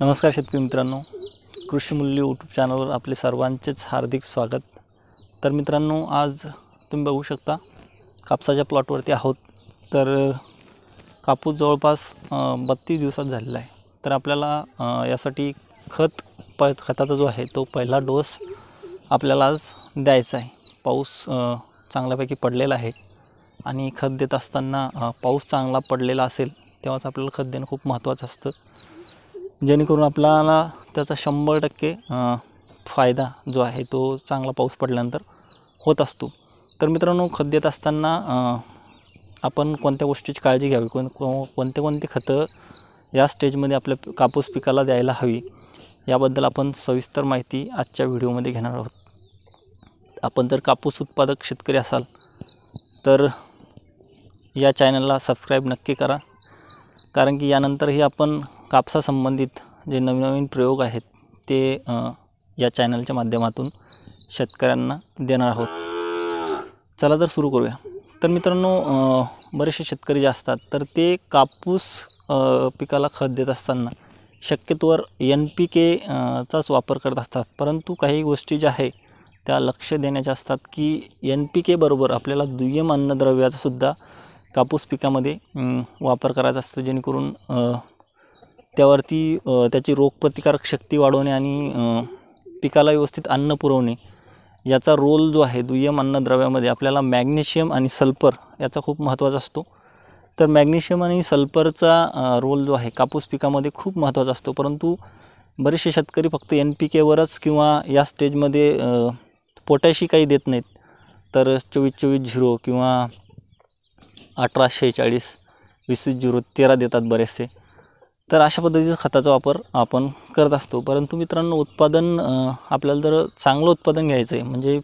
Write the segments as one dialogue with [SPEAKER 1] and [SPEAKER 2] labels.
[SPEAKER 1] नमस्कार शेतकरी मित्रांनो कृषी मूल्य यूट्यूब चॅनलवर आपले सर्वांचेच हार्दिक स्वागत तर मित्रांनो आज तुम्ही बघू शकता कापसाच्या प्लॉटवरती आहोत तर कापूस जवळपास बत्तीस दिवसात झालेला आहे तर आपल्याला यासाठी खत प खताचा जो आहे तो पहिला डोस आपल्याला आज द्यायचा आहे पाऊस चांगल्यापैकी पडलेला आहे आणि खत देत असताना पाऊस चांगला पडलेला असेल तेव्हाच आपल्याला खत देणं खूप महत्त्वाचं असतं जेणेकरून आपल्याला त्याचा शंभर टक्के फायदा जो आहे तो चांगला पाऊस पडल्यानंतर होत असतो तर मित्रांनो खत देत असताना आपण कोणत्या गोष्टीची काळजी घ्यावी कोण कोणते कोणते खतं या स्टेजमध्ये आपल्या कापूस पिकाला द्यायला हवी याबद्दल आपण सविस्तर माहिती आजच्या व्हिडिओमध्ये घेणार आहोत आपण जर कापूस उत्पादक शेतकरी असाल तर या चॅनलला सबस्क्राईब नक्की करा कारण की यानंतरही आपण कापसासंबंधित जे नवीन नवीन प्रयोग आहेत ते या चॅनलच्या माध्यमातून शेतकऱ्यांना देणार आहोत चला तर सुरू करूया तर मित्रांनो बरेचसे शेतकरी जे असतात तर ते कापूस पिकाला खत देत असताना शक्यतोवर एन पी केचाच वापर करत असतात परंतु काही गोष्टी ज्या आहे त्या लक्ष देण्याच्या असतात की एन पी केबरोबर आपल्याला दुय्यम अन्नद्रव्याचासुद्धा कापूस पिकामध्ये वापर करायचा असतो जेणेकरून त्यावरती त्याची रोगप्रतिकारक शक्ती वाढवणे आणि पिकाला व्यवस्थित अन्न पुरवणे याचा रोल जो आहे दुय्यम अन्नद्रव्यामध्ये आपल्याला मॅग्नेशियम आणि सल्फर याचा खूप महत्त्वाचा असतो तर मॅग्नेशियम आणि सल्फरचा रोल जो आहे कापूस पिकामध्ये खूप महत्त्वाचा असतो परंतु बरेचसे शेतकरी फक्त एन पी केवरच किंवा या स्टेजमध्ये पोटॅशी काही देत नाहीत तर चोवीस चोवीस झिरो किंवा अठरा शेहेचाळीस वीस झिरो तेरा देतात बरेचसे तर अशा पद्धतीचा खताचा वापर आपण करत असतो परंतु मित्रांनो उत्पादन आपल्याला जर चांगलं उत्पादन घ्यायचं आहे म्हणजे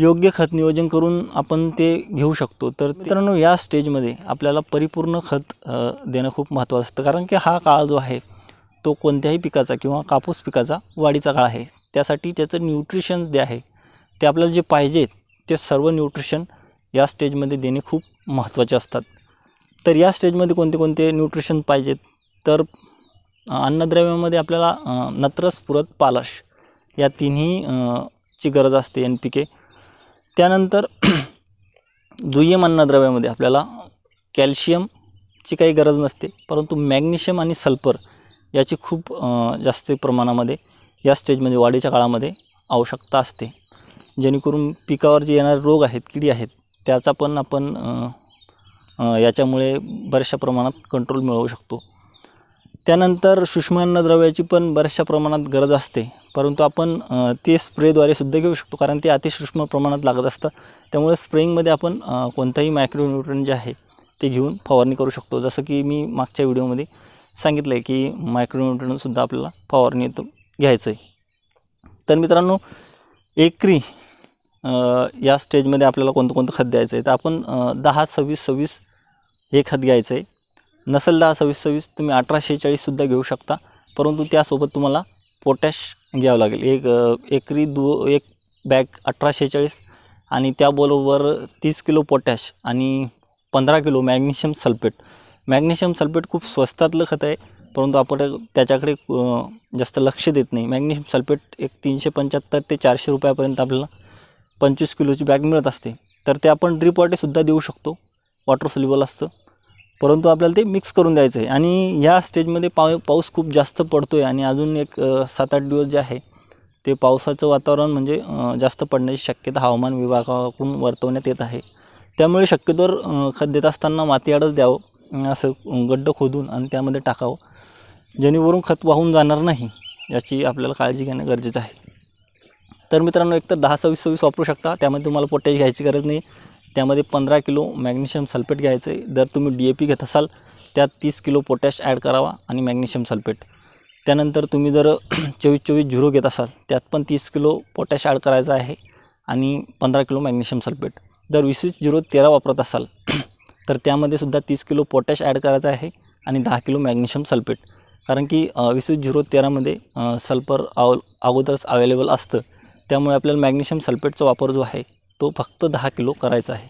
[SPEAKER 1] योग्य खत नियोजन करून आपण ते घेऊ शकतो तर मित्रांनो या स्टेजमध्ये आपल्याला परिपूर्ण खत देणं खूप महत्त्वाचं असतं कारण की हा काळ जो आहे तो कोणत्याही पिकाचा किंवा कापूस पिकाचा वाढीचा काळ आहे त्यासाठी त्याचं न्यूट्रिशन जे आहे ते आपल्याला जे पाहिजेत ते सर्व न्यूट्रिशन या स्टेजमध्ये देणे खूप महत्त्वाचे असतात तर या स्टेजमध्ये कोणते कोणते न्यूट्रिशन पाहिजेत तर अन्नद्रव्यामध्ये आपल्याला नत्रस पुरत पालश या तिन्ही ची गरज असते एन पी के त्यानंतर दुय्यम अन्नद्रव्यामध्ये आपल्याला कॅल्शियमची काही गरज नसते परंतु मॅग्नेशियम आणि सल्फर याची खूप जास्त प्रमाणामध्ये या स्टेजमध्ये वाढीच्या काळामध्ये आवश्यकता असते जेणेकरून पिकावर जे येणारे रोग आहेत किडी आहेत त्याचा पण आपण याच्यामुळे बऱ्याचशा प्रमाणात कंट्रोल मिळवू शकतो त्यानंतर अन्नद्रव्याची पण बऱ्याचशा प्रमाणात गरज असते परंतु आपण ते स्प्रेद्वारे सुद्धा घेऊ शकतो कारण ते अतिसूक्ष्म प्रमाणात लागत असतं त्यामुळे स्प्रेईंगमध्ये आपण कोणताही मायक्रोन्यूट्रन जे आहे ते घेऊन फवारणी करू शकतो जसं की मी मागच्या व्हिडिओमध्ये सांगितलं आहे की मायक्रोन्यूट्रनसुद्धा आपल्याला फवारणी घ्यायचं आहे तर मित्रांनो एकरी या स्टेजमध्ये आपल्याला कोणतं कोणतं खत द्यायचं आहे तर आपण दहा सव्वीस सव्वीस हे खत घ्यायचं आहे नसेल दहा सव्वीस सव्वीस तुम्ही अठराशे चाळीससुद्धा घेऊ शकता परंतु त्यासोबत तुम्हाला पोटॅश घ्यावं लागेल एक एकरी दु एक बॅग अठराशे चाळीस आणि त्याबरोबर तीस किलो पोटॅश आणि पंधरा kilo magnesium sulphate magnesium sulphate खूप स्वस्तातलं खत आहे परंतु आपण त्याच्याकडे जास्त लक्ष देत नाही मॅग्नेशियम सल्फेट एक तीनशे पंच्याहत्तर ते चारशे रुपयापर्यंत आपल्याला पंचवीस किलोची बॅग मिळत असते तर ते आपण ड्रीपवाटेसुद्धा देऊ शकतो वॉटर सोल्युबल असतं परंतु आपल्याला ते मिक्स करून द्यायचं आहे आणि ह्या स्टेजमध्ये पाव पाऊस खूप जास्त पडतो आहे आणि अजून एक सात आठ दिवस जे आहे ते पावसाचं वातावरण म्हणजे जास्त पडण्याची शक्यता हवामान विभागाकडून वर्तवण्यात येत आहे त्यामुळे शक्यतोवर खत देत असताना मातीआडच द्यावं असं गड्ड खोदून आणि त्यामध्ये टाकावं जेणेवरून खत वाहून जाणार नाही याची आपल्याला काळजी घेणं गरजेचं आहे तर मित्रांनो एक तर दहा सव्वीस सव्वीस वापरू शकता त्यामध्ये तुम्हाला पोटॅश घ्यायची गरज नाही त्यामध्ये पंधरा किलो मॅग्नेशियम सल्फेट घ्यायचं आहे जर तुम्ही डी ए पी घेत असाल त्यात तीस किलो पोटॅश ॲड करावा आणि मॅग्नेशियम सल्फेट त्यानंतर तुम्ही जर चोवीस चोवीस झिरो घेत असाल त्यात पण तीस किलो पोटॅश ॲड करायचं आहे आणि पंधरा किलो मॅग्नेशियम सल्फेट जर वीस वीस झिरो तेरा वापरत असाल तर त्यामध्ये सुद्धा तीस किलो पोटॅश ॲड करायचं आहे आणि दहा किलो मॅग्नेशियम सल्फेट कारण की वीस वीस झिरो तेरामध्ये सल्फर अव अगोदरच अवेलेबल असतं त्यामुळे आपल्याला मॅग्नेशियम सल्फेटचा वापर जो आहे तो फक्त दहा किलो करायचा आहे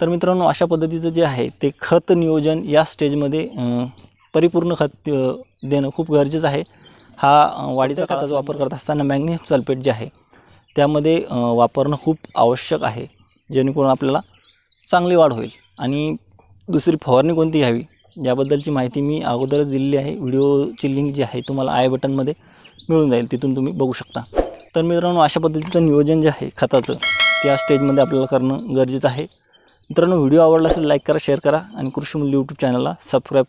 [SPEAKER 1] तर मित्रांनो अशा पद्धतीचं जे आहे ते खत नियोजन या स्टेजमध्ये परिपूर्ण खत देणं खूप गरजेचं आहे हा वाढीचा खताचा वापर करत असताना मॅग्नेशियम सल्फेट जे आहे त्यामध्ये वापरणं खूप आवश्यक आहे जेणेकरून आपल्याला चांगली वाढ होईल आणि दुसरी फवारणी कोणती घ्यावी याबद्दलची माहिती मी अगोदरच दिलेली आहे व्हिडिओची लिंक जी आहे तुम्हाला आय बटनमध्ये मिळून जाईल तिथून तुम्ही बघू शकता तर मित्रांनो अशा पद्धतीचं नियोजन जे आहे खताचं या स्टेजमध्ये आपल्याला करणं गरजेचं आहे मित्रांनो व्हिडिओ आवडला असेल लाईक करा शेअर करा आणि कृषी मूल्य यूट्यूब चॅनलला सबस्क्राईब